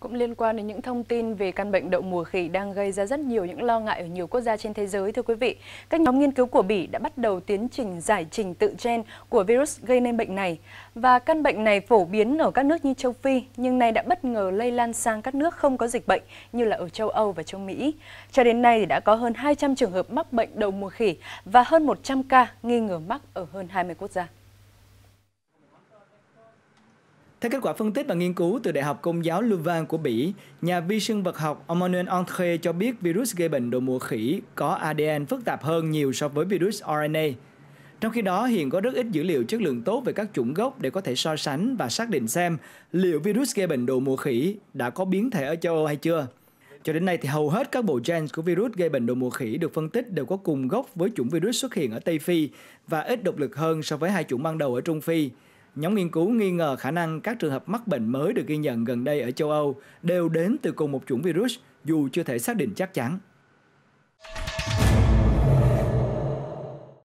Cũng liên quan đến những thông tin về căn bệnh đậu mùa khỉ đang gây ra rất nhiều những lo ngại ở nhiều quốc gia trên thế giới thưa quý vị. Các nhóm nghiên cứu của Bỉ đã bắt đầu tiến trình giải trình tự gen của virus gây nên bệnh này. Và căn bệnh này phổ biến ở các nước như châu Phi nhưng nay đã bất ngờ lây lan sang các nước không có dịch bệnh như là ở châu Âu và châu Mỹ. Cho đến nay thì đã có hơn 200 trường hợp mắc bệnh đậu mùa khỉ và hơn 100 ca nghi ngờ mắc ở hơn 20 quốc gia. Theo kết quả phân tích và nghiên cứu từ Đại học Công giáo Louvain của Bỉ, nhà vi sinh vật học Emmanuel Entre cho biết virus gây bệnh đậu mùa khỉ có ADN phức tạp hơn nhiều so với virus RNA. Trong khi đó, hiện có rất ít dữ liệu chất lượng tốt về các chủng gốc để có thể so sánh và xác định xem liệu virus gây bệnh đậu mùa khỉ đã có biến thể ở châu Âu hay chưa. Cho đến nay thì hầu hết các bộ gen của virus gây bệnh đậu mùa khỉ được phân tích đều có cùng gốc với chủng virus xuất hiện ở Tây Phi và ít độc lực hơn so với hai chủng ban đầu ở Trung Phi. Nhóm nghiên cứu nghi ngờ khả năng các trường hợp mắc bệnh mới được ghi nhận gần đây ở châu Âu đều đến từ cùng một chủng virus dù chưa thể xác định chắc chắn.